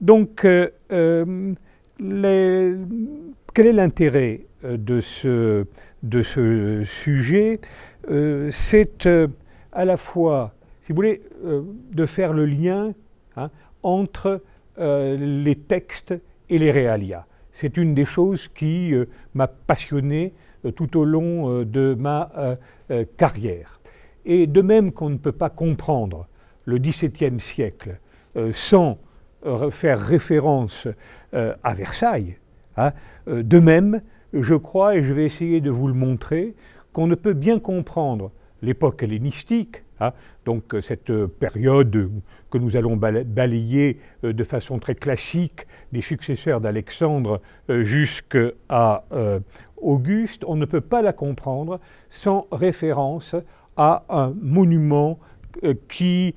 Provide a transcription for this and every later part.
Donc, euh, euh, quel est l'intérêt euh, de ce, sujet euh, C'est euh, à la fois, si vous voulez, de faire le lien hein, entre les textes et les réalias. C'est une des choses qui m'a passionné tout au long de ma carrière. Et de même qu'on ne peut pas comprendre le XVIIe siècle sans faire référence euh, à Versailles. Hein. Euh, de même, je crois, et je vais essayer de vous le montrer, qu'on ne peut bien comprendre l'époque hellénistique, hein. donc euh, cette période que nous allons balayer de façon très classique des successeurs d'Alexandre jusqu'à Auguste, on ne peut pas la comprendre sans référence à un monument qui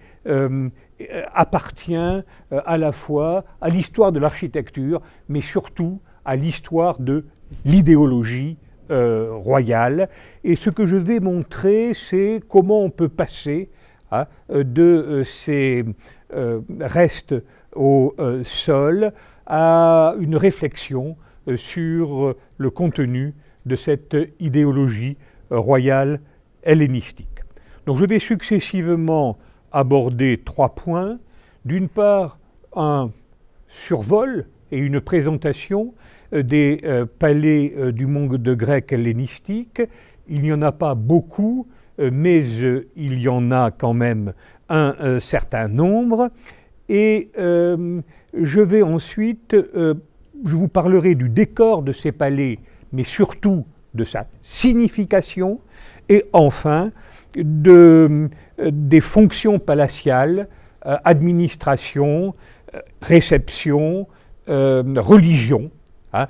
euh, appartient euh, à la fois à l'histoire de l'architecture, mais surtout à l'histoire de l'idéologie euh, royale. Et ce que je vais montrer, c'est comment on peut passer hein, de ces restes au sol à une réflexion sur le contenu de cette idéologie royale hellénistique. Donc je vais successivement aborder trois points. D'une part, un survol et une présentation euh, des euh, palais euh, du monde grec hellénistique. Il n'y en a pas beaucoup, mais il y en a quand même un certain nombre. Et je vais ensuite, je vous parlerai du décor de ces palais, mais surtout de sa signification. Et enfin, de, euh, des fonctions palatiales, euh, administration, euh, réception, religion. Hein,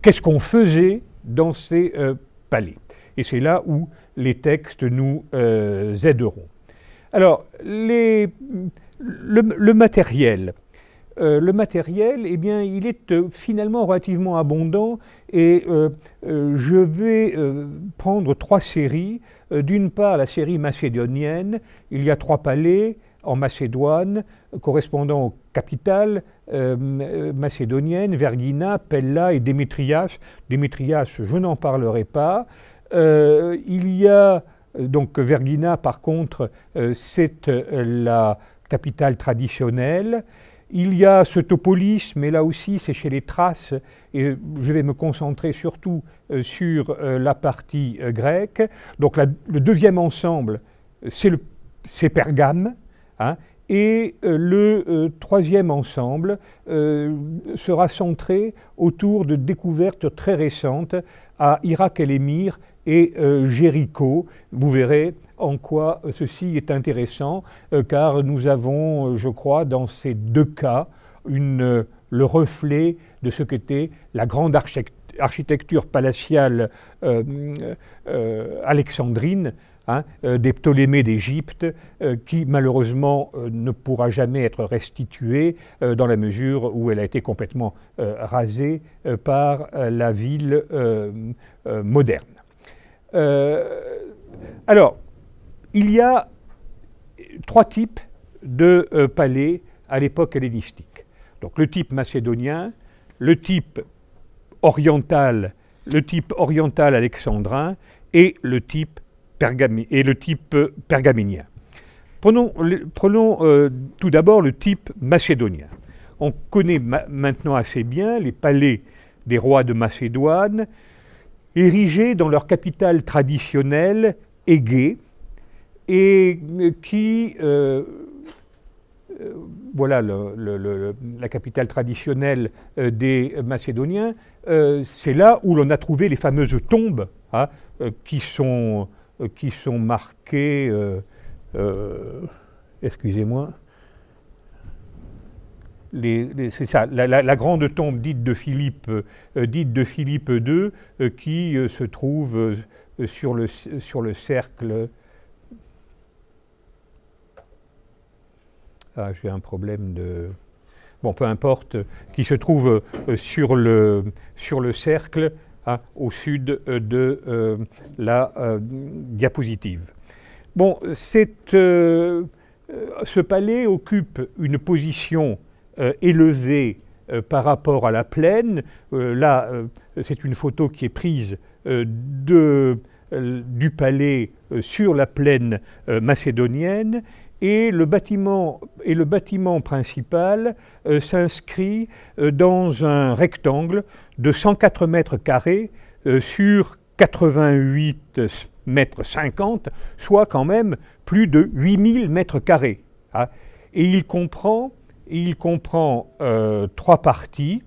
qu'est-ce qu'on faisait dans ces palais Et c'est là où les textes nous aideront. Alors, le, matériel. le matériel, eh bien, il est finalement relativement abondant et euh, euh, je vais euh, prendre trois séries. D'une part, la série macédonienne. Il y a trois palais en Macédoine, correspondant aux capitales macédoniennes, Vergina, Pella et Démétrias. Démétrias, je n'en parlerai pas. il y a donc Vergina, par contre, c'est la capitale traditionnelle. Il y a ce topolis, mais là aussi c'est chez les traces, et je vais me concentrer surtout euh, sur euh, la partie euh, grecque. Donc le deuxième ensemble, c'est Pergame, hein, et le troisième ensemble sera centré autour de découvertes très récentes à Irak et Lémir et Jéricho. Vous verrez, en quoi ceci est intéressant, euh, car nous avons, euh, je crois, dans ces deux cas, euh, le reflet de ce qu'était la grande architecture palatiale alexandrine, hein, des Ptolémées d'Égypte, qui malheureusement ne pourra jamais être restituée dans la mesure où elle a été complètement rasée par la ville moderne. alors, il y a trois types de euh, palais à l'époque hellénistique. Donc le type macédonien, le type oriental, le type oriental alexandrin et le type, pergaménien. et le type euh, Prenons, euh, tout d'abord le type macédonien. On connaît maintenant assez bien les palais des rois de Macédoine, érigés dans leur capitale traditionnelle, Égée, et euh, qui, euh, euh, voilà la capitale traditionnelle des Macédoniens, c'est là où l'on a trouvé les fameuses tombes hein, qui, sont, qui sont marquées, excusez-moi, c'est ça, la, grande tombe dite de Philippe, dite de Philippe II, qui se trouve sur, le, sur le cercle ah, j'ai un problème de. Bon, peu importe, euh, qui se trouve euh, sur le, sur le cercle hein, au sud euh, de la diapositive. Bon, ce palais occupe une position élevée par rapport à la plaine. là, c'est une photo qui est prise de euh, du palais euh, sur la plaine euh, macédonienne et le bâtiment, et le bâtiment principal s'inscrit dans un rectangle de 104 mètres carrés sur 88 mètres 50, soit quand même plus de 8000 mètres carrés. Ah. Et il comprend, il comprend trois parties.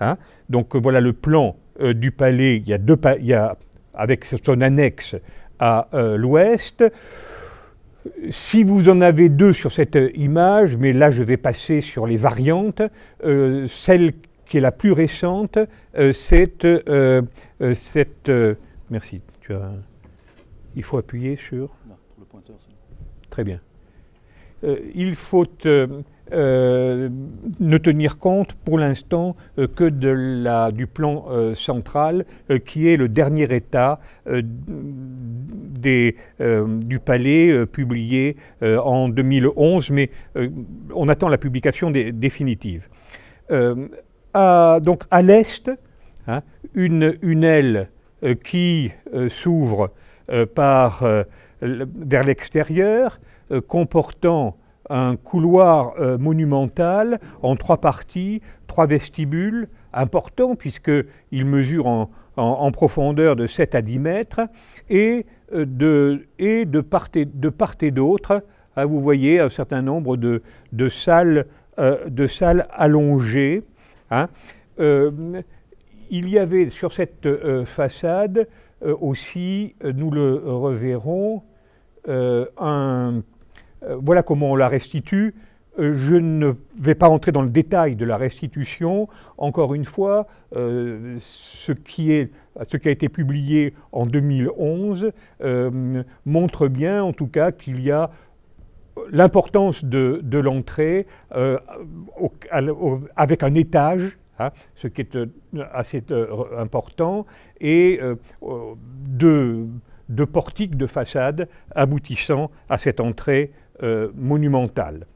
Ah. Donc voilà le plan du palais. Il y a deux, il a avec son annexe à euh, l'ouest. Si vous en avez deux sur cette image, mais là je vais passer sur les variantes, euh, celle qui est la plus récente, euh, c'est cette... merci, tu as... Il faut appuyer sur... Très bien. il faut... Euh, ne tenir compte pour l'instant euh, que de la, du plan euh, central, qui est le dernier état des, du palais publié en 2011, mais on attend la publication définitive. donc à l'est, hein, une, une, aile qui s'ouvre par vers l'extérieur, comportant un couloir euh, monumental en trois parties, trois vestibules importants puisqu'il mesure en, profondeur de 7 à 10 mètres et, euh, de, et de, part et, de part et d'autre, hein, vous voyez un certain nombre de, salles, euh, de salles allongées. Hein. il y avait sur cette façade aussi, nous le reverrons, un euh, voilà comment on la restitue. Euh, je ne vais pas entrer dans le détail de la restitution. Encore une fois, euh, ce, qui a été publié en 2011 montre bien, en tout cas, qu'il y a l'importance de, l'entrée avec un étage hein, ce qui est assez important, et deux portiques de façade aboutissant à cette entrée euh, monumentale.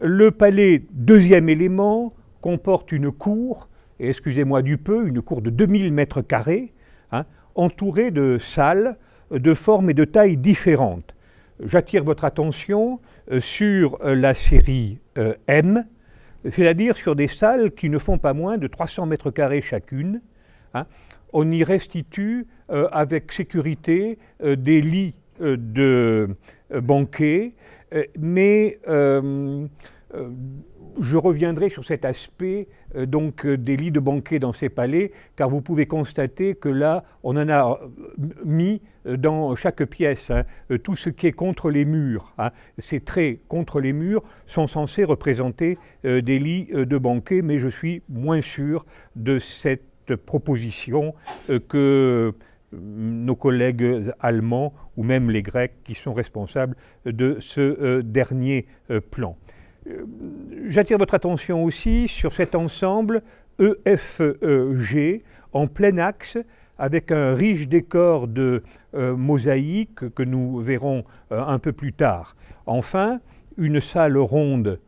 Le palais, deuxième élément, comporte une cour, excusez-moi du peu, une cour de 2000 mètres carrés, hein, entourée de salles de formes et de tailles différentes. J'attire votre attention euh, sur euh, la série M, c'est-à-dire sur des salles qui ne font pas moins de 300 mètres carrés chacune. Hein. On y restitue avec sécurité des lits de banquets, euh, mais euh, euh, je reviendrai sur cet aspect donc des lits de banquet dans ces palais, car vous pouvez constater que là, on en a mis dans chaque pièce hein, tout ce qui est contre les murs. Hein. ces traits contre les murs sont censés représenter des lits de banquet, mais je suis moins sûr de cette proposition que nos collègues allemands ou même les Grecs qui sont responsables de ce euh, dernier euh, plan. Euh, j'attire votre attention aussi sur cet ensemble EFG e en plein axe avec un riche décor de mosaïque que nous verrons un peu plus tard. Enfin, une salle ronde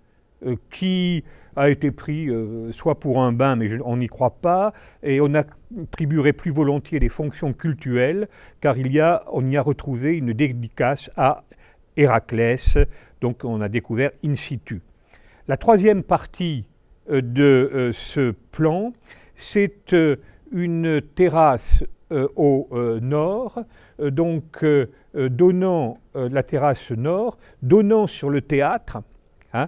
qui a été pris euh, soit pour un bain, mais on n'y croit pas, et on attribuerait plus volontiers les fonctions cultuelles, car il y a, on y a retrouvé une dédicace à Héraclès, donc on a découvert in situ. La troisième partie euh, de euh, ce plan, c'est une terrasse au nord, donc donnant la terrasse nord, donnant sur le théâtre. Hein,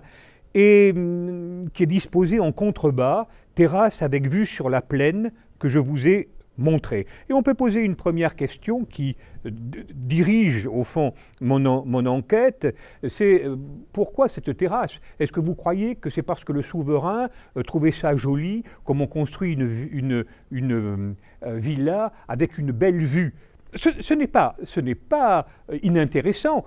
et mm, qui est disposée en contrebas, terrasse avec vue sur la plaine que je vous ai montrée. Et on peut poser une première question qui euh, dirige au fond mon, mon enquête, c'est euh, pourquoi cette terrasse Est-ce que vous croyez que c'est parce que le souverain euh, trouvait ça joli, comme on construit une, une, une villa avec une belle vue ce, n'est pas, ce pas inintéressant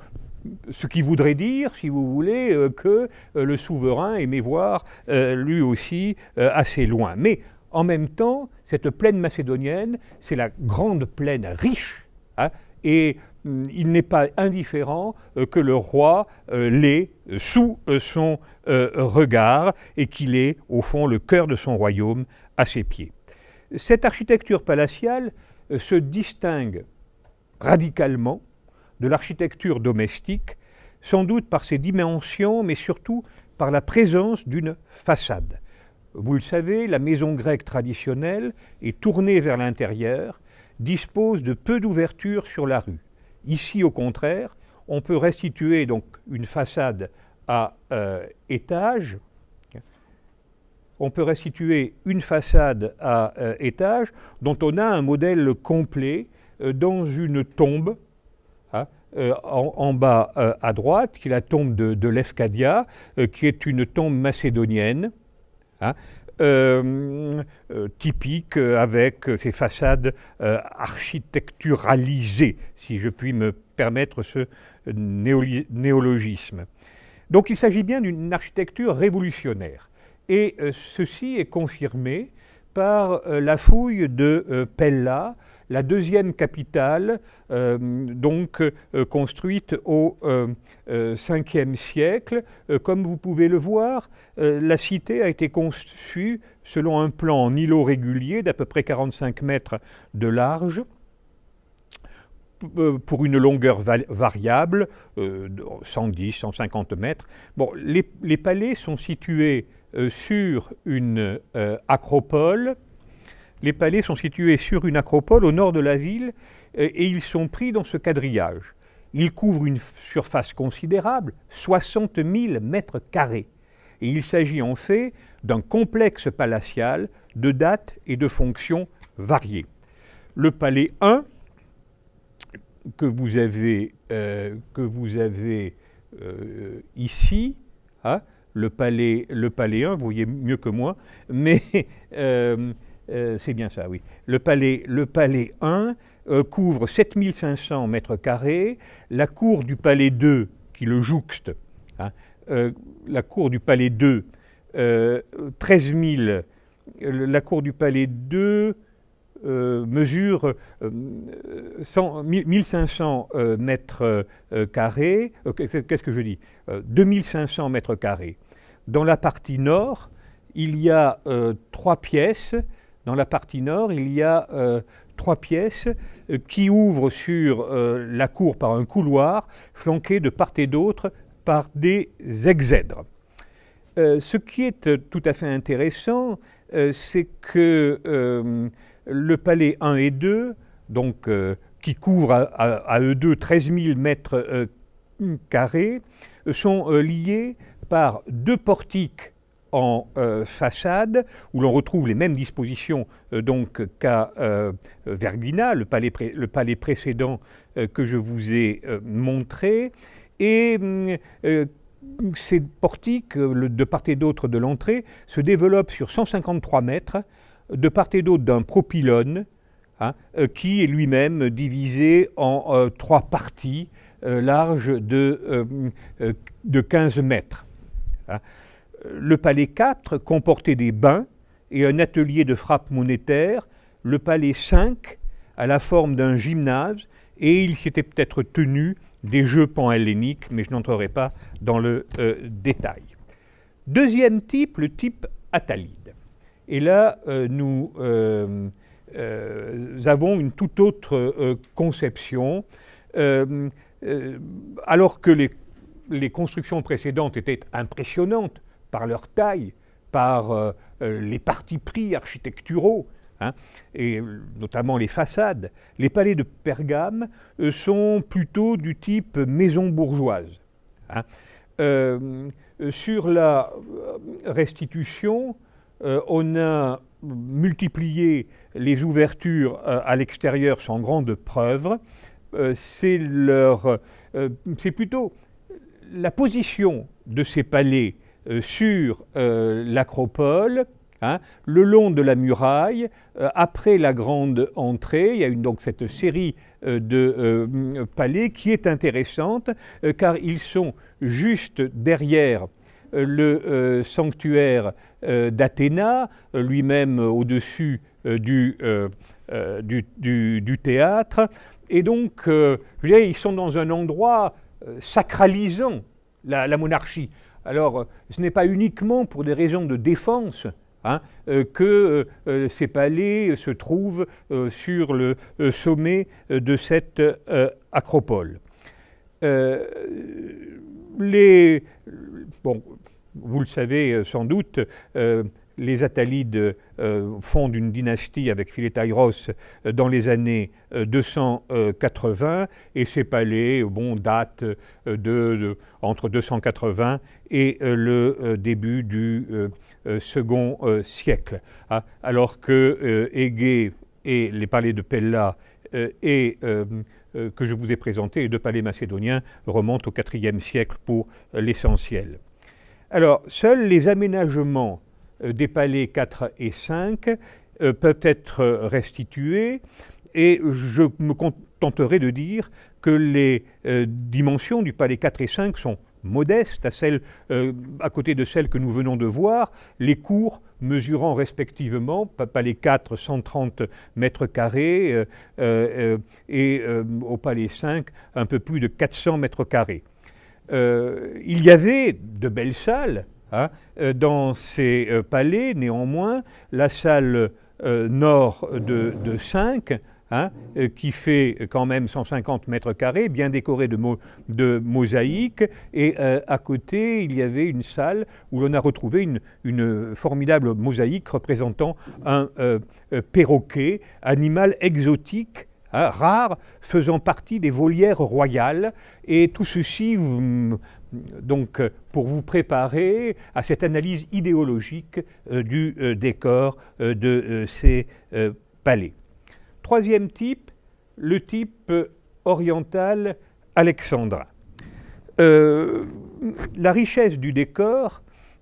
ce qui voudrait dire, si vous voulez, euh, que euh, le souverain aimait voir euh, lui aussi assez loin. Mais en même temps, cette plaine macédonienne, c'est la grande plaine riche, hein, et mm, il n'est pas indifférent que le roi l'ait sous son regard et qu'il ait, au fond, le cœur de son royaume à ses pieds. Cette architecture palatiale se distingue radicalement de l'architecture domestique, sans doute par ses dimensions, mais surtout par la présence d'une façade. Vous le savez, la maison grecque traditionnelle est tournée vers l'intérieur, dispose de peu d'ouvertures sur la rue. Ici, au contraire, on peut restituer donc une façade à euh, étage. On peut restituer une façade à euh, étage dont on a un modèle complet euh, dans une tombe euh, en, bas euh, à droite, qui est la tombe de, Lefkadia, euh, qui est une tombe macédonienne, hein, typique avec ses façades architecturalisées, si je puis me permettre ce néologisme. Donc il s'agit bien d'une architecture révolutionnaire. Et ceci est confirmé par la fouille de Pella la deuxième capitale, euh, donc euh, construite au Ve euh, siècle. comme vous pouvez le voir, la cité a été conçue selon un plan en îlot régulier d'à peu près 45 mètres de large pour une longueur variable, 110, 150 mètres. Bon, les palais sont situés sur une acropole les palais sont situés sur une acropole au nord de la ville euh, et ils sont pris dans ce quadrillage. Ils couvrent une surface considérable, 60 000 mètres carrés. Et il s'agit en fait d'un complexe palatial de dates et de fonctions variées. Le palais 1, que vous avez, euh, que vous avez euh, ici, hein, le, palais, le palais 1, vous voyez mieux que moi, mais euh, c'est bien ça, oui. Le palais, le palais 1 euh, couvre 7500 mètres carrés. La cour du palais 2, qui le jouxte, hein, euh, la cour du palais 2, 13 000. La cour du palais 2 mesure 1500 mètres carrés. Qu'est-ce que je dis 2500 mètres carrés. Dans la partie nord, il y a trois pièces dans la partie nord, il y a euh, trois pièces euh, qui ouvrent sur euh, la cour par un couloir, flanquées de part et d'autre par des exèdres. ce qui est tout à fait intéressant, c'est que le palais 1 et 2, donc, qui couvre à, à, eux deux 13 000 mètres carrés, sont liés par deux portiques en euh, façade, où l'on retrouve les mêmes dispositions euh, donc qu'à euh, Vergina, le palais, le palais précédent que je vous ai montré. Et hum, ces portiques, de part et d'autre de l'entrée, se développent sur 153 mètres, de part et d'autre d'un propylone, hein, qui est lui-même divisé en trois parties larges de, de 15 mètres. Hein. Le palais 4 comportait des bains et un atelier de frappe monétaire. Le palais 5 a la forme d'un gymnase et il s'était peut-être tenu des jeux panhelléniques, mais je n'entrerai pas dans le euh, détail. Deuxième type, le type Attalide. Et là, euh, nous euh, avons une toute autre conception. alors que les, constructions précédentes étaient impressionnantes, par leur taille, par euh, euh, les partis pris architecturaux, hein, et notamment les façades. Les palais de Pergame euh, sont plutôt du type maison bourgeoise. Hein. sur la restitution, on a multiplié les ouvertures à l'extérieur sans grande preuve. C'est plutôt la position de ces palais euh, sur euh, l'acropole, hein, le long de la muraille, euh, après la grande entrée, il y a donc cette série de palais qui est intéressante car ils sont juste derrière le sanctuaire d'Athéna, lui-même au-dessus du, théâtre. Et donc, ils sont dans un endroit sacralisant la monarchie. Alors, euh, ce n'est pas uniquement pour des raisons de défense hein, euh, que euh, ces palais se trouvent sur le sommet de cette acropole. les, bon, vous le savez sans doute, les Attalides euh, fondent une dynastie avec Philétaïros euh, dans les années 280 euh, et ces palais bon, datent de, entre 280 et le début du second siècle. Ah, alors que Égée et les palais de Pella et que je vous ai présentés les deux palais macédoniens, remontent au IVe siècle pour l'essentiel. Alors, seuls les aménagements euh, des palais 4 et 5 euh, peuvent être restitués et je me contenterai de dire que les euh, dimensions du palais 4 et 5 sont modestes à, à côté de celles que nous venons de voir, les cours mesurant respectivement, palais 4, 130 mètres carrés, et au palais 5, un peu plus de 400 mètres carrés. il y avait de belles salles, Hein. Euh, dans ces euh, palais, néanmoins, la salle euh, nord de, de 5 hein, qui fait quand même 150 mètres carrés, bien décorée de, mosaïques. Et à côté, il y avait une salle où l'on a retrouvé une, formidable mosaïque représentant un perroquet, animal exotique. Hein, rare, faisant partie des volières royales, et tout ceci donc euh, pour vous préparer à cette analyse idéologique euh, du euh, décor de ces palais. Troisième type, le type oriental alexandrin. la richesse du décor,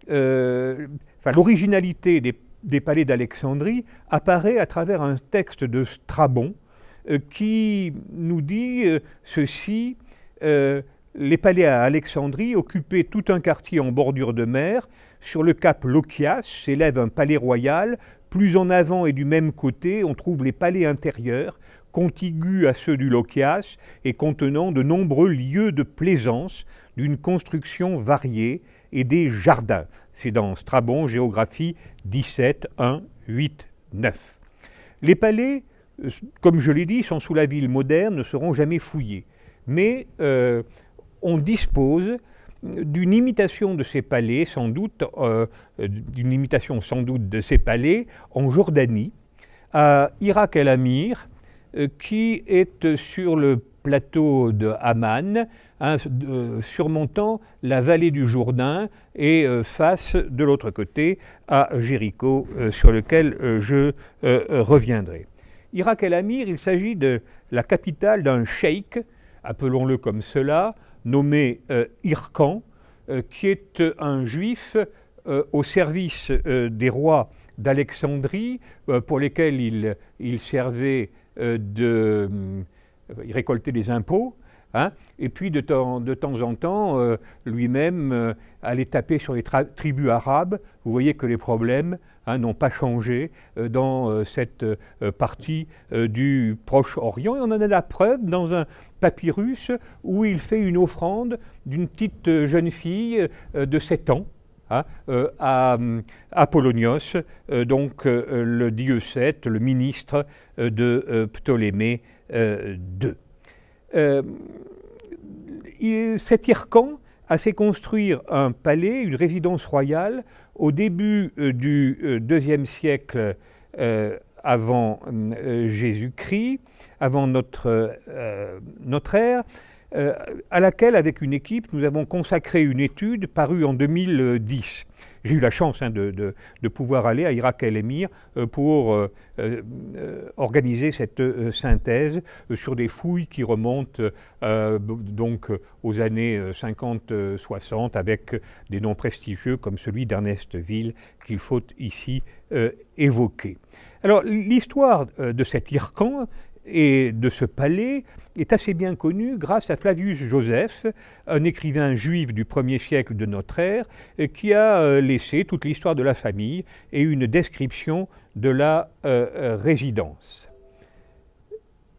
enfin l'originalité des, palais d'Alexandrie apparaît à travers un texte de Strabon qui nous dit ceci les palais à Alexandrie occupaient tout un quartier en bordure de mer. Sur le cap Lokias s'élève un palais royal. Plus en avant et du même côté, on trouve les palais intérieurs, contigus à ceux du Lokias et contenant de nombreux lieux de plaisance d'une construction variée et des jardins. C'est dans Strabon, Géographie 17, 1, 8, 9. Les palais, euh, comme je l'ai dit, sont sous la ville moderne, ne seront jamais fouillés. Mais euh, on dispose d'une imitation de ces palais, sans doute, euh, d'une imitation sans doute de ces palais en Jordanie, à Irak el-Amir, euh, qui est sur le plateau de Amman, hein, surmontant la vallée du Jourdain et euh, face de l'autre côté à Jéricho, sur lequel je reviendrai. Irak el-Amir, il s'agit de la capitale d'un cheikh, appelons-le comme cela, nommé Hircan, euh, euh, qui est euh, un juif au service des rois d'Alexandrie, pour lesquels il, il servait de. il récoltait des impôts. Hein, et puis de temps, de temps en temps, lui-même allait taper sur les tribus arabes. Vous voyez que les problèmes Hein, n'ont pas changé euh, dans euh, cette euh, partie du Proche-Orient. Et on en a la preuve dans un papyrus où il fait une offrande d'une petite jeune fille de 7 ans. Hein, à Apollonios, donc le dieu 7, le ministre de Ptolémée II. cet Hircan a fait construire un palais, une résidence royale, au début euh, du euh, deuxième siècle euh, avant Jésus-Christ, avant notre, notre ère, à laquelle, avec une équipe, nous avons consacré une étude parue en 2010 j'ai eu la chance hein, de, pouvoir aller à Irak El Emir euh, pour euh, euh, organiser cette synthèse sur des fouilles qui remontent donc aux années 50-60 avec des noms prestigieux comme celui d'Ernest Ville qu'il faut ici évoquer. Alors l'histoire de cet Irkan et de ce palais est assez bien connu grâce à Flavius Joseph, un écrivain juif du 1er siècle de notre ère, qui a euh, laissé toute l'histoire de la famille et une description de la euh, euh, résidence.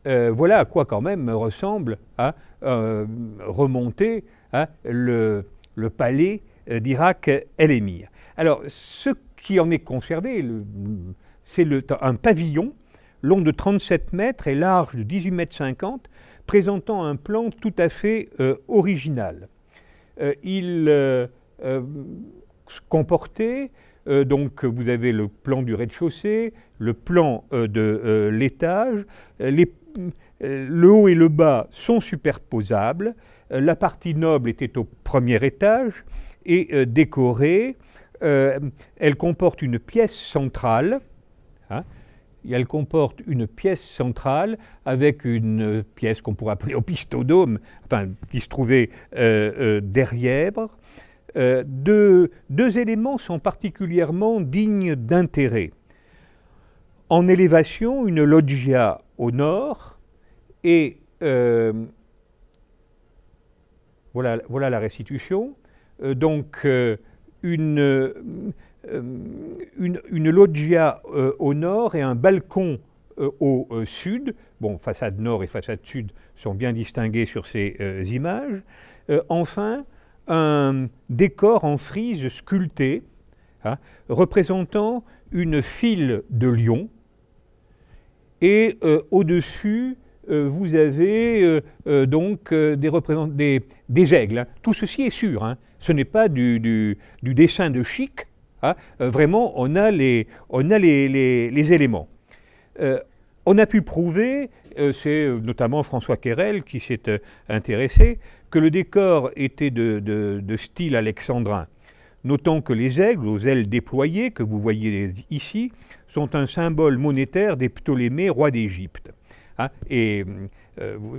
voilà à quoi quand même ressemble à remonter le, palais d'Irak El-Émir. Alors, ce qui en est conservé, c'est un pavillon long de 37 mètres et large de 18 mètres 50, présentant un plan tout à fait euh, original. Euh, il euh, comportait, donc vous avez le plan du rez-de-chaussée, le plan de l'étage, le haut et le bas sont superposables, la partie noble était au premier étage et décorée, elle comporte une pièce centrale, hein, elle comporte une pièce centrale avec une pièce qu'on pourrait appeler opistodome, enfin, qui se trouvait euh, euh, derrière. Euh, deux, éléments sont particulièrement dignes d'intérêt. En élévation, une loggia au nord et voilà, voilà, la restitution. donc, une euh, une, loggia euh, au nord et un balcon euh, au sud. Bon, façade nord et façade sud sont bien distinguées sur ces images. enfin, un décor en frise sculpté hein, représentant une file de lions Et au-dessus, vous avez donc des, aigles. Hein. Tout ceci est sûr. Hein. Ce n'est pas du, dessin de chic, Hein. Euh, vraiment, on a les, on a les, éléments. Euh, on a pu prouver, euh, c'est notamment François Kerel qui s'est intéressé, que le décor était de, style alexandrin. notant que les aigles, aux ailes déployées, que vous voyez ici, sont un symbole monétaire des Ptolémées, rois d'Égypte. Hein. et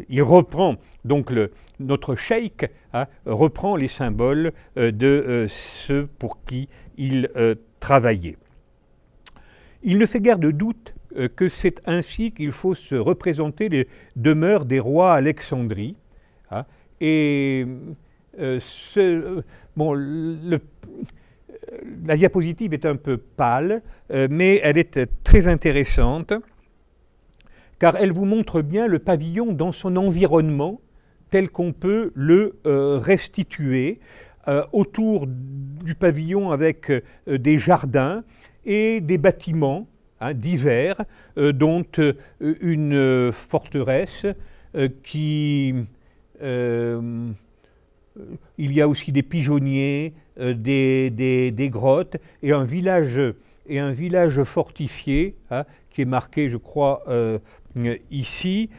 il reprend, donc notre cheikh hein, reprend les symboles de ceux pour qui il euh, travaillait. Il ne fait guère de doute euh, que c'est ainsi qu'il faut se représenter les demeures des rois Alexandrie. Hein. et euh, ce, bon, la diapositive est un peu pâle, mais elle est très intéressante car elle vous montre bien le pavillon dans son environnement tel qu'on peut le restituer. Euh, autour du pavillon avec euh, des jardins et des bâtiments hein, divers, euh, dont une forteresse qui... il y a aussi des pigeonniers, des, des, grottes et un village et un village fortifié hein, qui est marqué, je crois, ici,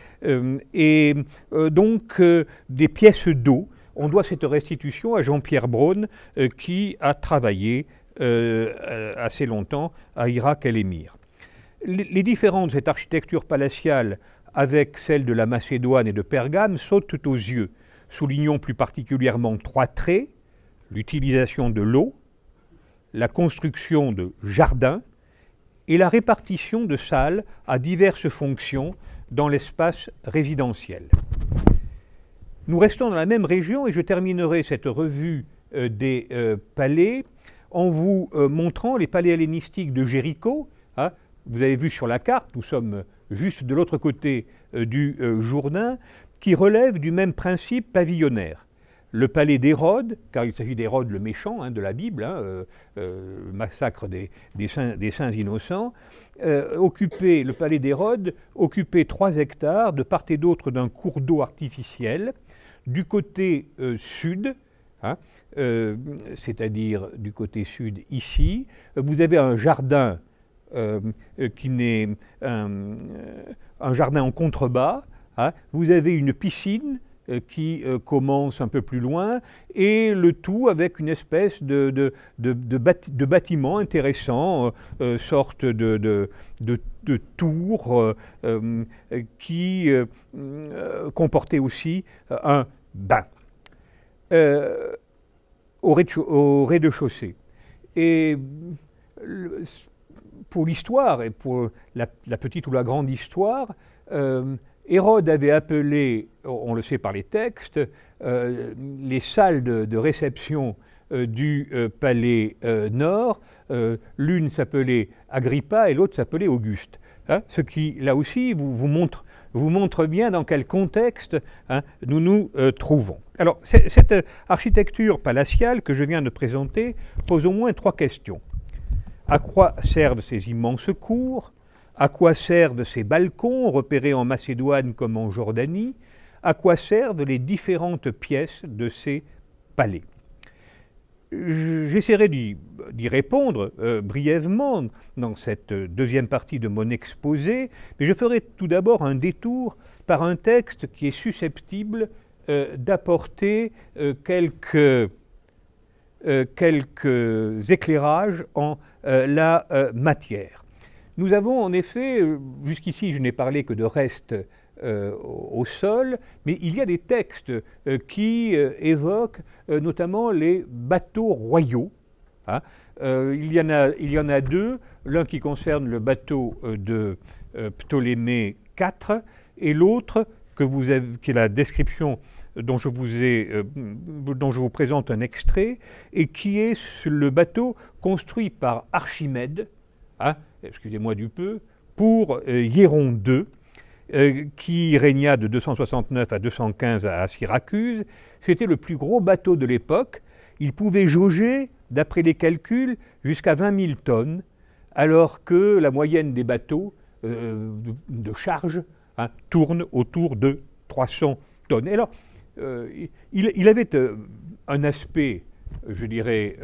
et donc des pièces d'eau on doit cette restitution à Jean-Pierre Braun, euh, qui a travaillé euh, assez longtemps à Irak et l'émir. Les, différences de cette architecture palatiale avec celle de la Macédoine et de Pergame sautent aux yeux. Soulignons plus particulièrement trois traits l'utilisation de l'eau, la construction de jardins et la répartition de salles à diverses fonctions dans l'espace résidentiel. Nous restons dans la même région et je terminerai cette revue euh, des euh, palais en vous euh, montrant les palais hellénistiques de Jéricho. Hein. Vous avez vu sur la carte, nous sommes juste de l'autre côté du Jourdain, qui relève du même principe pavillonnaire. Le palais d'Hérode, car il s'agit d'Hérode le méchant hein, de la Bible, le hein, massacre des, saints, innocents, occupait, le palais d'Hérode occupait trois hectares de part et d'autre d'un cours d'eau artificiel du côté euh, sud, hein, euh, c'est-à-dire du côté sud ici, vous avez un jardin euh, qui n'est un, jardin en contrebas. Hein. vous avez une piscine euh, qui euh, commence un peu plus loin, et le tout avec une espèce de, de, de, de bâtiment intéressant, euh, sorte de, tour qui comportait aussi un bain au rez-de-chaussée. Et pour l'histoire et pour la, la, petite ou la grande histoire, Hérode avait appelé, on le sait par les textes, euh, les salles de, réception euh, du euh, palais nord. L'une s'appelait Agrippa et l'autre s'appelait Auguste. Hein. Ce qui, là aussi, vous, montre, bien dans quel contexte hein, nous nous trouvons. Alors, cette architecture palatiale que je viens de présenter pose au moins trois questions. À quoi servent ces immenses cours à quoi servent ces balcons repérés en Macédoine comme en Jordanie À quoi servent les différentes pièces de ces palais J'essaierai d'y répondre euh, brièvement dans cette deuxième partie de mon exposé, mais je ferai tout d'abord un détour par un texte qui est susceptible euh, d'apporter euh, quelques, quelques, éclairages en la matière. Nous avons en effet, euh, jusqu'ici je n'ai parlé que de restes euh, au, sol, mais il y a des textes euh, qui évoquent notamment les bateaux royaux. Hein. il, y en a, deux, l'un qui concerne le bateau de Ptolémée IV et l'autre qui est la description dont je, vous présente un extrait, et qui est le bateau construit par Archimède, hein, excusez-moi du peu, pour Héron euh, II, euh, qui régna de 269 à 215 à Syracuse. C'était le plus gros bateau de l'époque. Il pouvait jauger, d'après les calculs, jusqu'à 20 000 tonnes, alors que la moyenne des bateaux euh, de, charge hein, tourne autour de 300 tonnes. alors, il, avait un aspect, je dirais,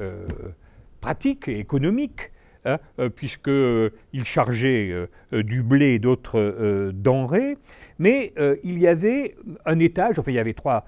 pratique et économique, Hein, euh, puisqu'il euh, chargeait euh, du blé et d'autres denrées. Mais il y avait un étage, enfin il y avait trois,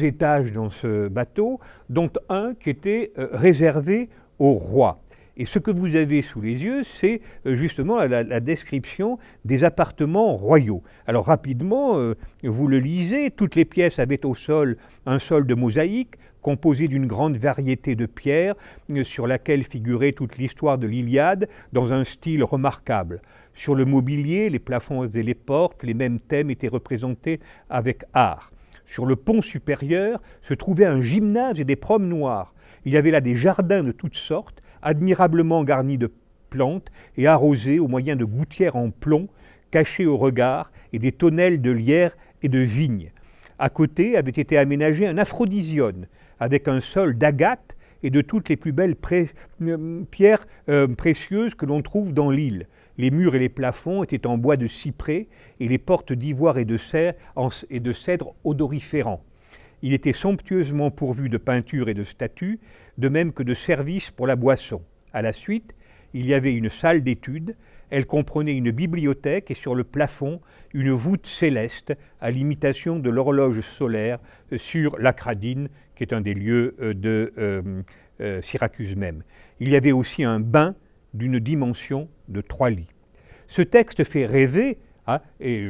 étages dans ce bateau, dont un qui était réservé au roi. Et ce que vous avez sous les yeux, c'est justement la, description des appartements royaux. Alors rapidement, vous le lisez, toutes les pièces avaient au sol un sol de mosaïque, composé d'une grande variété de pierres euh, sur laquelle figurait toute l'histoire de l'Iliade dans un style remarquable. Sur le mobilier, les plafonds et les portes, les mêmes thèmes étaient représentés avec art. Sur le pont supérieur se trouvait un gymnase et des noires. Il y avait là des jardins de toutes sortes, admirablement garnis de plantes et arrosés au moyen de gouttières en plomb cachées au regard et des tonnelles de lierre et de vigne. À côté avait été aménagé un aphrodisione avec un sol d'agate et de toutes les plus belles euh, pierres euh, précieuses que l'on trouve dans l'île. Les murs et les plafonds étaient en bois de cyprès et les portes d'ivoire et, de cèdre odoriférants. Il était somptueusement pourvu de peintures et de statues, de même que de services pour la boisson. À la suite, il y avait une salle d'études. Elle comprenait une bibliothèque et sur le plafond une voûte céleste à l'imitation de l'horloge solaire euh, sur l'acradine c'est un des lieux euh, de euh, euh, Syracuse même. Il y avait aussi un bain d'une dimension de trois lits. Ce texte fait rêver, hein, et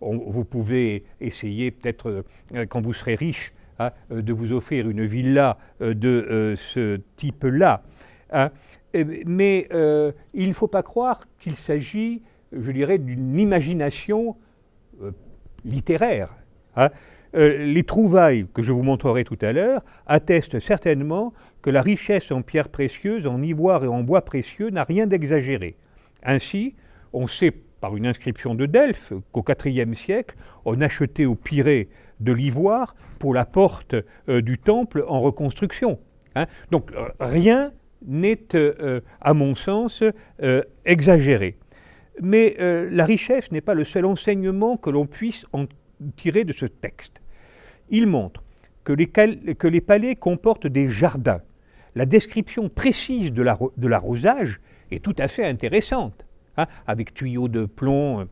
vous pouvez essayer peut-être quand vous serez riche hein, de vous offrir une villa de ce type-là. Hein. mais il ne faut pas croire qu'il s'agit, je dirais, d'une imagination littéraire. Euh, les trouvailles que je vous montrerai tout à l'heure attestent certainement que la richesse en pierres précieuses, en ivoire et en bois précieux n'a rien d'exagéré. Ainsi, on sait par une inscription de Delphes qu'au IVe siècle, on achetait au Pirée de l'ivoire pour la porte euh, du temple en reconstruction. Hein. Donc euh, rien n'est, à mon sens, exagéré. Mais la richesse n'est pas le seul enseignement que l'on puisse en tirer de ce texte. Il montre que les, palais comportent des jardins. La description précise de l'arrosage est tout à fait intéressante, hein, avec tuyaux de plomb euh,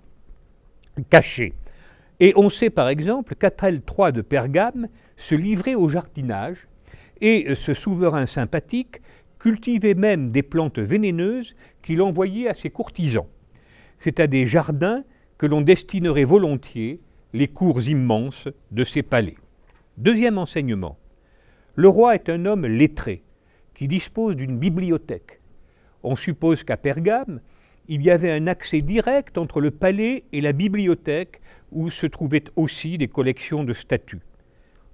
cachés. Et on sait par exemple qu'Atrel III de Pergame se livrait au jardinage et ce souverain sympathique cultivait même des plantes vénéneuses qu'il envoyait à ses courtisans. C'est à des jardins que l'on destinerait volontiers les cours immenses de ces palais. Deuxième enseignement, le roi est un homme lettré, qui dispose d'une bibliothèque. On suppose qu'à Pergame, il y avait un accès direct entre le palais et la bibliothèque, où se trouvaient aussi des collections de statues.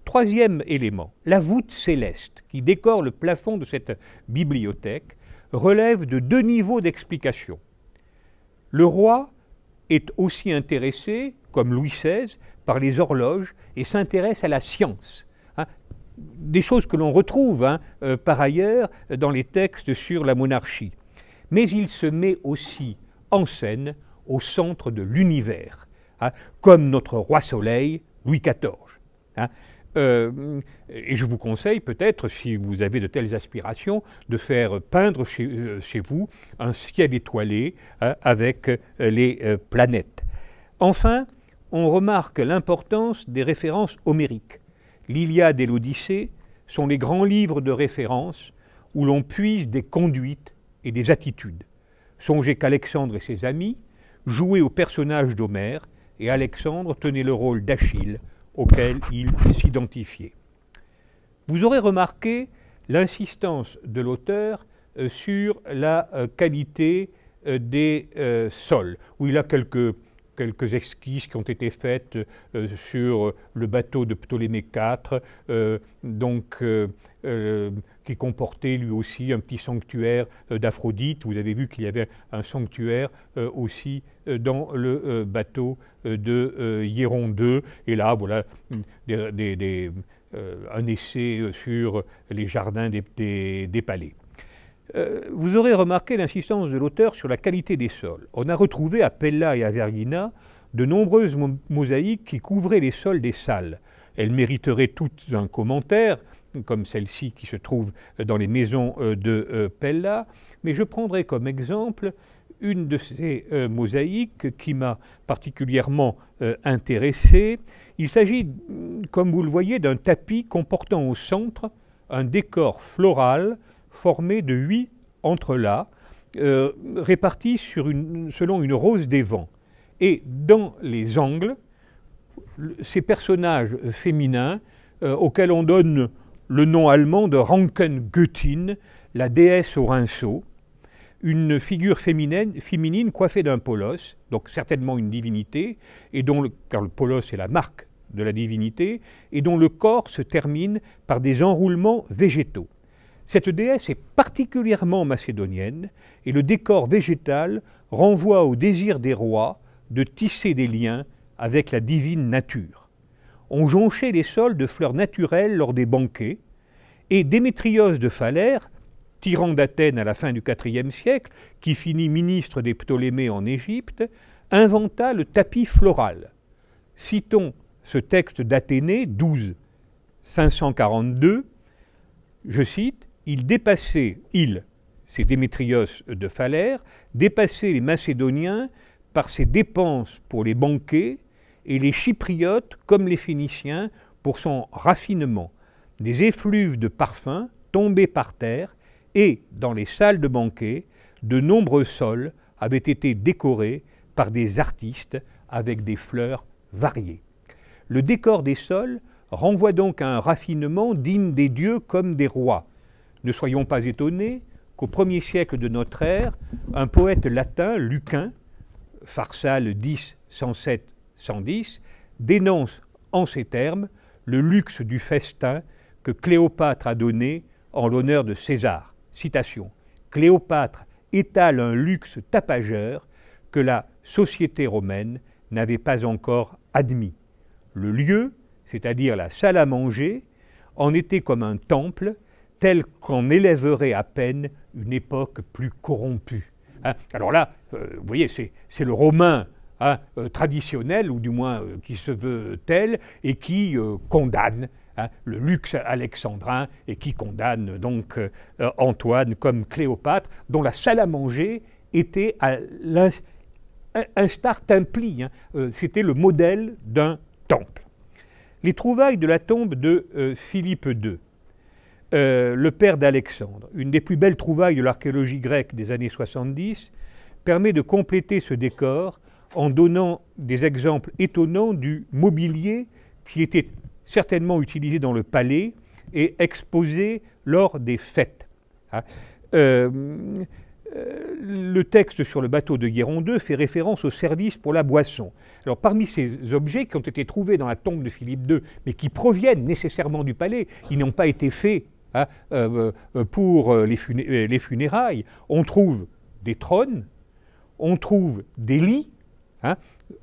Troisième élément, la voûte céleste, qui décore le plafond de cette bibliothèque, relève de deux niveaux d'explication. Le roi est aussi intéressé, comme Louis XVI, par les horloges et s'intéresse à la science. Hein. des choses que l'on retrouve hein, euh, par ailleurs dans les textes sur la monarchie. Mais il se met aussi en scène au centre de l'univers, hein, comme notre roi soleil, Louis XIV. Euh, et je vous conseille peut-être, si vous avez de telles aspirations, de faire peindre chez, euh, chez vous un ciel étoilé avec les planètes. Enfin, on remarque l'importance des références homériques. L'Iliade et l'Odyssée sont les grands livres de référence où l'on puise des conduites et des attitudes. Songez qu'Alexandre et ses amis jouaient au personnage d'Homère et Alexandre tenait le rôle d'Achille auquel il s'identifiait. Vous aurez remarqué l'insistance de l'auteur euh, sur la euh, qualité euh, des sols, où il a quelques quelques esquisses qui ont été faites euh, sur euh, le bateau de Ptolémée IV, euh, donc, qui comportait lui aussi un petit sanctuaire d'Aphrodite. Vous avez vu qu'il y avait un sanctuaire aussi dans le bateau de Hieron II. Et là, voilà, mm, un essai sur les jardins des palais. Euh, vous aurez remarqué l'insistance de l'auteur sur la qualité des sols. On a retrouvé à Pella et à Vergina de nombreuses mosaïques qui couvraient les sols des salles. Elles mériteraient toutes un commentaire, comme celle-ci qui se trouve dans les maisons euh, de euh, Pella, mais je prendrai comme exemple une de ces mosaïques qui m'a particulièrement intéressé. Il s'agit, comme vous le voyez, d'un tapis comportant au centre un décor floral formé de huit entrelacs euh, répartis sur une, selon une rose des vents. Et dans les angles, ces personnages féminins euh, auxquels on donne le nom allemand de Rankengöttin, la déesse au rinceau, une figure féminine, féminine coiffée d'un polos, donc certainement une divinité, et dont car le polos est la marque de la divinité, et dont le corps se termine par des enroulements végétaux. Cette déesse est particulièrement macédonienne et le décor végétal renvoie au désir des rois de tisser des liens avec la divine nature. On jonchait les sols de fleurs naturelles lors des banquets et Démétrios de Phalère, tyran d'Athènes à la fin du IVe siècle, qui finit ministre des Ptolémées en Égypte, inventa le tapis floral. Citons ce texte d'Athénée 12 542, je cite, il dépassait, il, c'est Démétrios de Phalère, dépassait les Macédoniens par ses dépenses pour les banquets et les Chypriotes, comme les Phéniciens, pour son raffinement. Des effluves de parfums tombaient par terre et, dans les salles de banquet, de nombreux sols avaient été décorés par des artistes avec des fleurs variées. Le décor des sols renvoie donc à un raffinement digne des dieux comme des rois. Ne soyons pas étonnés qu'au premier siècle de notre ère, un poète latin, Lucain, farsale 10, 107, 110, dénonce en ces termes le luxe du festin que Cléopâtre a donné en l'honneur de César. Citation. Cléopâtre étale un luxe tapageur que la société romaine n'avait pas encore admis. Le lieu, c'est-à-dire la salle à manger, en était comme un temple tel qu'en élèverait à peine une époque plus corrompue. Hein? Alors là, euh, vous voyez, c'est le romain hein, euh, traditionnel, ou du moins euh, qui se veut tel, et qui condamne hein, le luxe alexandrin, et qui condamne donc Antoine comme Cléopâtre, dont la salle à manger était à l'instar templi, c'était le modèle d'un temple. Les trouvailles de la tombe de Philippe II euh, le père d'Alexandre, une des plus belles trouvailles de l'archéologie grecque des années 70, permet de compléter ce décor en donnant des exemples étonnants du mobilier qui était certainement utilisé dans le palais et exposé lors des fêtes. Ah. Euh, euh, le texte sur le bateau de Guéron II fait référence au service pour la boisson. Alors parmi ces objets qui ont été trouvés dans la tombe de Philippe II, mais qui proviennent nécessairement du palais, ils n'ont pas été faits Hein, euh, euh, pour euh, les, les, funérailles, on trouve des trônes, on trouve des lits, hein,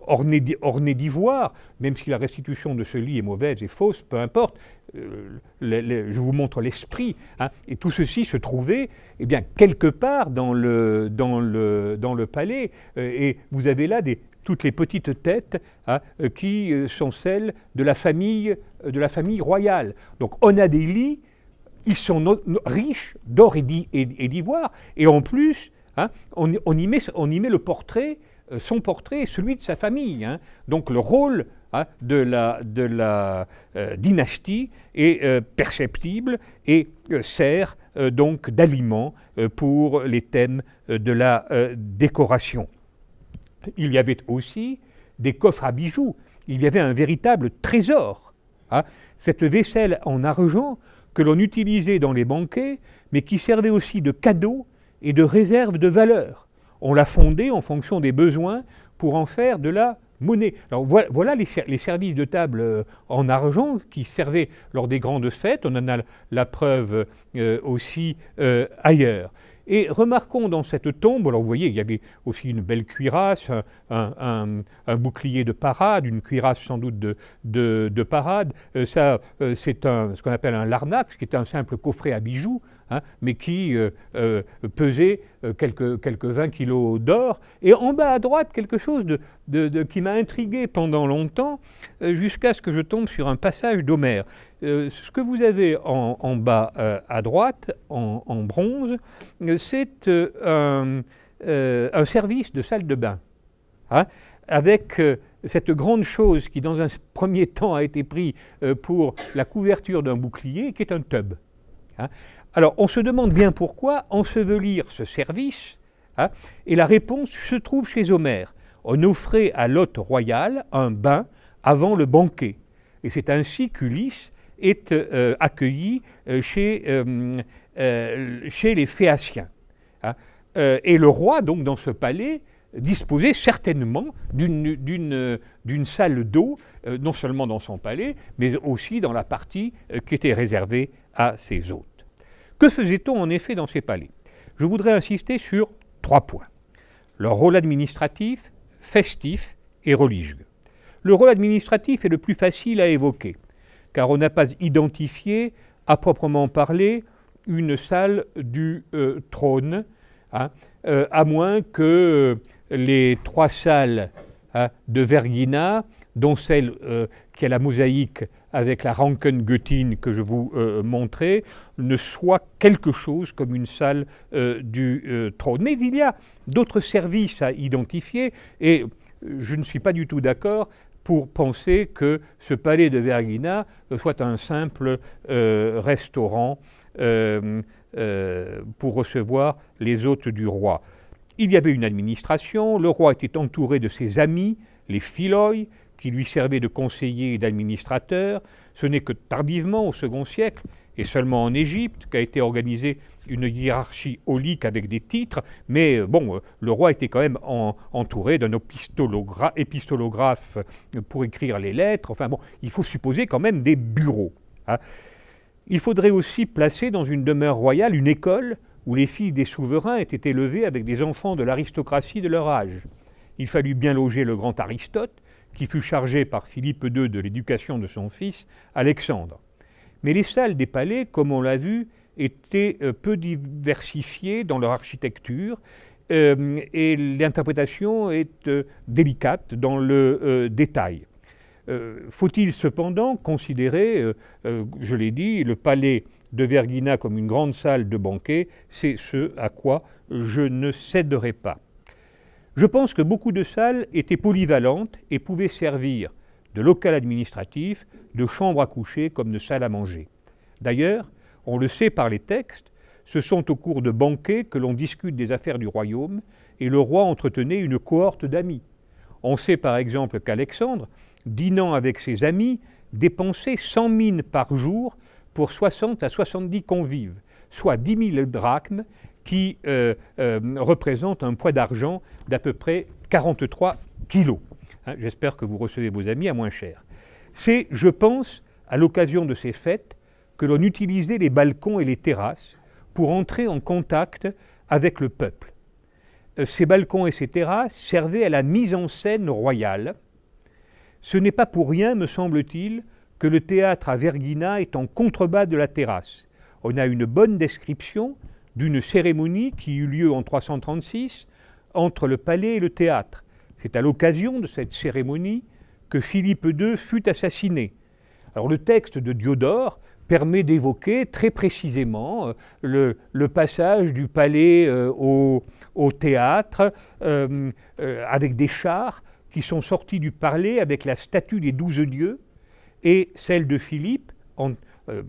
ornés, d'ivoire, même si la restitution de ce lit est mauvaise et fausse, peu importe, je vous montre l'esprit, hein, et tout ceci se trouvait eh bien, quelque part dans le, le, dans le palais, et vous avez là des, toutes les petites têtes qui sont celles de la famille, de la famille royale. Donc on a des lits ils sont riches d'or et d'ivoire. Et en plus, hein, on, y met, le portrait, euh, son portrait et celui de sa famille. Hein. Donc le rôle hein, de la, euh, dynastie est euh, perceptible et sert donc d'aliment pour les thèmes de la décoration. Il y avait aussi des coffres à bijoux. Il y avait un véritable trésor. Cette vaisselle en argent que l'on utilisait dans les banquets, mais qui servait aussi de cadeau et de réserve de valeur. On l'a fondait en fonction des besoins pour en faire de la monnaie. Alors voilà, les, services de table euh, en argent qui servaient lors des grandes fêtes. On en a la preuve euh, aussi euh, ailleurs. Et remarquons dans cette tombe, alors vous voyez, il y avait aussi une belle cuirasse, un, bouclier de parade, une cuirasse sans doute de, parade. Euh, euh, c'est ce qu'on appelle un larnac, ce qui est un simple coffret à bijoux. Hein, mais qui euh, euh, pesait euh, quelques, quelques 20 kilos d'or. Et en bas à droite, quelque chose de, qui m'a intrigué pendant longtemps, jusqu'à ce que je tombe sur un passage d'Homère. ce que vous avez en, bas à droite, en, bronze, c'est un, service de salle de bain. Hein, avec cette grande chose qui, dans un premier temps, a été prise pour la couverture d'un bouclier, qui est un tub. Hein. Alors, on se demande bien pourquoi ensevelir ce service, hein, et la réponse se trouve chez Homère. On offrait à l'hôte royal un bain avant le banquet. Et c'est ainsi qu'Ulysse est euh, accueilli euh, chez, euh, chez, les Phéaciens. Hein. et le roi, donc, dans ce palais, disposait certainement d'une salle d'eau, non seulement dans son palais, mais aussi dans la partie qui était réservée à ses hôtes. Que faisait-on en effet dans ces palais Je voudrais insister sur trois points. Leur rôle administratif, festif et religieux. Le rôle administratif est le plus facile à évoquer, car on n'a pas identifié, à proprement parler, une salle du euh, trône, hein, euh, à moins que euh, les trois salles hein, de Vergina, dont celle qui a la mosaïque avec la rankengöttin que je vous euh, montrais, ne soit quelque chose comme une salle euh, du euh, trône. Mais il y a d'autres services à identifier et je ne suis pas du tout d'accord pour penser que ce palais de Vergina soit un simple restaurant pour recevoir les hôtes du roi. Il y avait une administration, le roi était entouré de ses amis, les Philoïs, qui lui servait de conseiller et d'administrateur, ce n'est que tardivement, au second siècle, et seulement en Égypte, qu'a été organisée une hiérarchie aulique avec des titres, mais bon, le roi était quand même entouré d'un épistolographe pour écrire les lettres, enfin bon, il faut supposer quand même des bureaux. Hein. Il faudrait aussi placer dans une demeure royale une école où les filles des souverains étaient élevées avec des enfants de l'aristocratie de leur âge. Il fallut bien loger le grand Aristote, qui fut chargé par Philippe II de l'éducation de son fils, Alexandre. Mais les salles des palais, comme on l'a vu, étaient euh, peu diversifiées dans leur architecture euh, et l'interprétation est euh, délicate dans le détail. Faut-il cependant considérer, je l'ai dit, le palais de Vergina comme une grande salle de banquet C'est ce à quoi je ne céderai pas. Je pense que beaucoup de salles étaient polyvalentes et pouvaient servir de local administratif, de chambre à coucher comme de salle à manger. D'ailleurs, on le sait par les textes, ce sont au cours de banquets que l'on discute des affaires du royaume et le roi entretenait une cohorte d'amis. On sait par exemple qu'Alexandre, dînant avec ses amis, dépensait 100 mines par jour pour 60 à 70 convives, soit 10 000 drachmes qui euh, euh, représente un poids d'argent d'à peu près 43 kilos. Hein, j'espère que vous recevez vos amis à moins cher. C'est, je pense, à l'occasion de ces fêtes, que l'on utilisait les balcons et les terrasses pour entrer en contact avec le peuple. Euh, ces balcons et ces terrasses servaient à la mise en scène royale. Ce n'est pas pour rien, me semble-t-il, que le théâtre à Vergina est en contrebas de la terrasse. On a une bonne description d'une cérémonie qui eut lieu en 336 entre le palais et le théâtre. C'est à l'occasion de cette cérémonie que Philippe II fut assassiné. Alors le texte de Diodore permet d'évoquer très précisément euh, le, passage du palais euh, au, théâtre euh, avec des chars qui sont sortis du palais avec la statue des douze dieux et celle de Philippe,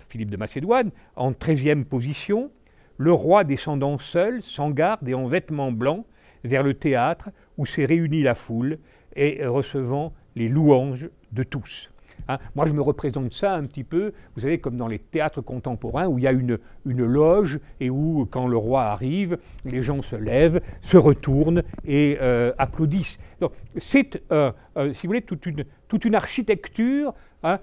Philippe de Macédoine, en treizième position, le roi descendant seul, sans garde et en vêtements blancs, vers le théâtre où s'est réunie la foule et recevant les louanges de tous. Hein, moi, je me représente ça un petit peu, vous savez, comme dans les théâtres contemporains, où il y a une, loge et où, quand le roi arrive, les gens se lèvent, se retournent et euh, applaudissent. Donc, c'est, euh, euh, si vous voulez, toute une, toute une architecture hein,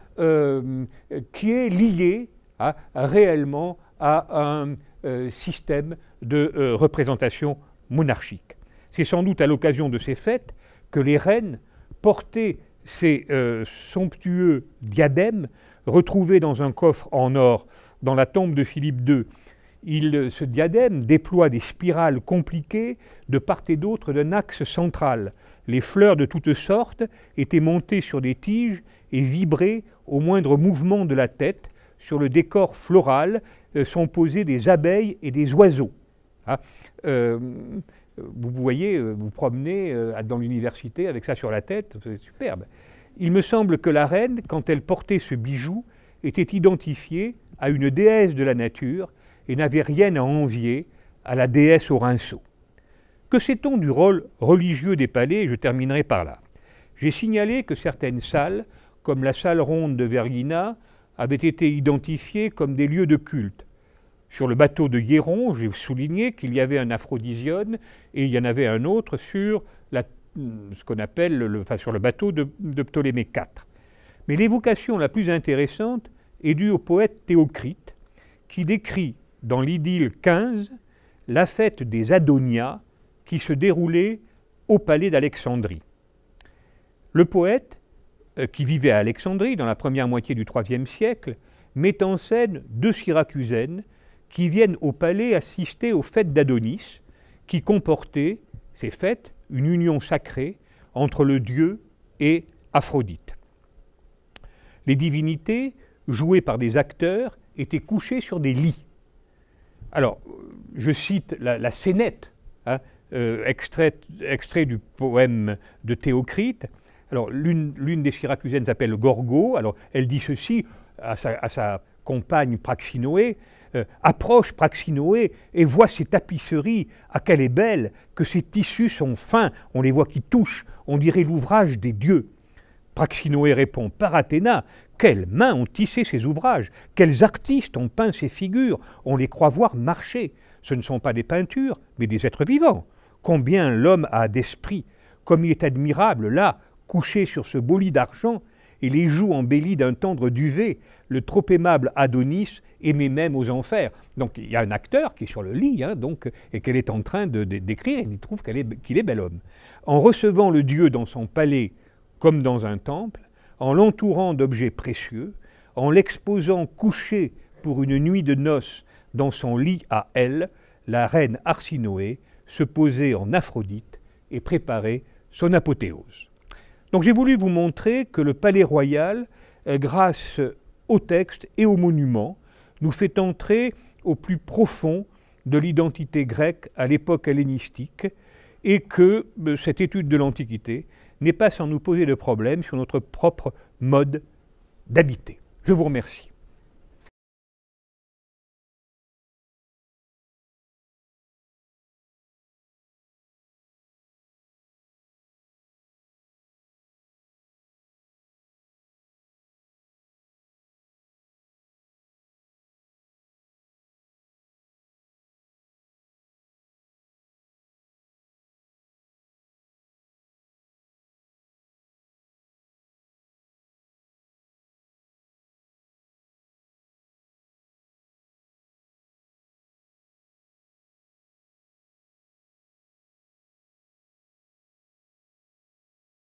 qui est liée hein, réellement à un euh, système de euh, représentation monarchique. C'est sans doute à l'occasion de ces fêtes que les reines portaient ces euh, somptueux diadèmes retrouvés dans un coffre en or dans la tombe de Philippe II. ce diadème déploie des spirales compliquées de part et d'autre d'un axe central. Les fleurs de toutes sortes étaient montées sur des tiges et vibraient au moindre mouvement de la tête sur le décor floral euh, sont posées des abeilles et des oiseaux. Ah, euh, vous voyez, euh, vous promenez dans l'université avec ça sur la tête, c'est superbe. Il me semble que la reine, quand elle portait ce bijou, était identifiée à une déesse de la nature et n'avait rien à envier à la déesse au rinceau. Que sait-on du rôle religieux des palais Je terminerai par là. J'ai signalé que certaines salles, comme la salle ronde de Vergina, avaient été identifiés comme des lieux de culte. Sur le bateau de Hieron, j'ai souligné qu'il y avait un aphrodisione et il y en avait un autre sur ce qu'on appelle, le, sur le bateau de, Ptolémée IV. Mais l'évocation la plus intéressante est due au poète Théocrite, qui décrit dans l'idylle XV la fête des Adonia qui se déroulait au palais d'Alexandrie. Le poète euh, qui vivait à Alexandrie dans la première moitié du IIIe siècle, met en scène deux Syracusaines qui viennent au palais assister aux fêtes d'Adonis, qui comportaient, ces fêtes, une union sacrée entre le dieu et Aphrodite. Les divinités, jouées par des acteurs, étaient couchées sur des lits. Alors, je cite la, la hein, euh, extrait du poème de Théocrite l'une des Syracusaines s'appelle Gorgo. Alors, elle dit ceci à sa, compagne Praxinoé. Euh, approche Praxinoé et vois ces tapisseries, à quelle est belle, que ces tissus sont fins, on les voit qui touchent, on dirait l'ouvrage des dieux. Praxinoé répond Par Athéna, quelles mains ont tissé ces ouvrages, quels artistes ont peint ces figures, on les croit voir marcher. Ce ne sont pas des peintures, mais des êtres vivants. Combien l'homme a d'esprit, comme il est admirable là couché sur ce beau lit d'argent, et les joues embellies d'un tendre duvet, le trop aimable Adonis aimait même aux enfers. Donc il y a un acteur qui est sur le lit, hein, donc, et qu'elle est en train de, d'écrire, et il trouve qu'il est, est bel homme. En recevant le dieu dans son palais comme dans un temple, en l'entourant d'objets précieux, en l'exposant couché pour une nuit de noces dans son lit à elle, la reine Arsinoé se posait en Aphrodite et préparait son apothéose. Donc j'ai voulu vous montrer que le Palais Royal, euh, grâce aux textes et aux monuments, nous fait entrer au plus profond de l'identité grecque à l'époque hellénistique et que euh, cette étude de l'Antiquité n'est pas sans nous poser de problèmes sur notre propre mode d'habiter. Je vous remercie.